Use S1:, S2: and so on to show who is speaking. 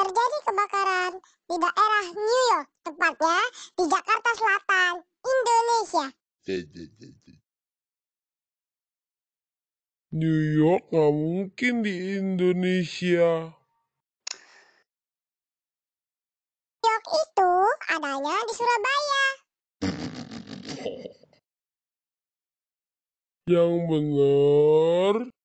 S1: terjadi kebakaran di daerah New York, tepatnya di Jakarta Selatan, Indonesia.
S2: New York nggak mungkin di Indonesia. New York itu adanya di
S1: Surabaya.
S3: Yang benar,